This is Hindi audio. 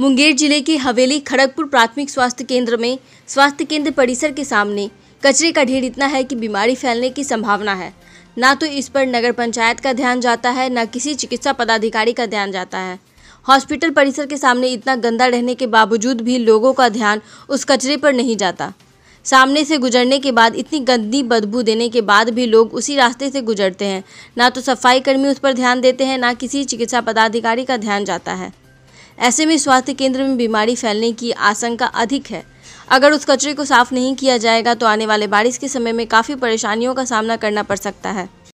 मुंगेर जिले के हवेली खड़गपुर प्राथमिक स्वास्थ्य केंद्र में स्वास्थ्य केंद्र परिसर के सामने कचरे का ढेर इतना है कि बीमारी फैलने की संभावना है ना तो इस पर नगर पंचायत का ध्यान जाता है ना किसी चिकित्सा पदाधिकारी का ध्यान जाता है हॉस्पिटल परिसर के सामने इतना गंदा रहने के बावजूद भी लोगों का ध्यान उस कचरे पर नहीं जाता सामने से गुजरने के बाद इतनी गंदी बदबू देने के बाद भी लोग उसी रास्ते से गुजरते हैं ना तो सफाई कर्मी उस पर ध्यान देते हैं ना किसी चिकित्सा पदाधिकारी का ध्यान जाता है ऐसे में स्वास्थ्य केंद्र में बीमारी फैलने की आशंका अधिक है अगर उस कचरे को साफ नहीं किया जाएगा तो आने वाले बारिश के समय में काफ़ी परेशानियों का सामना करना पड़ सकता है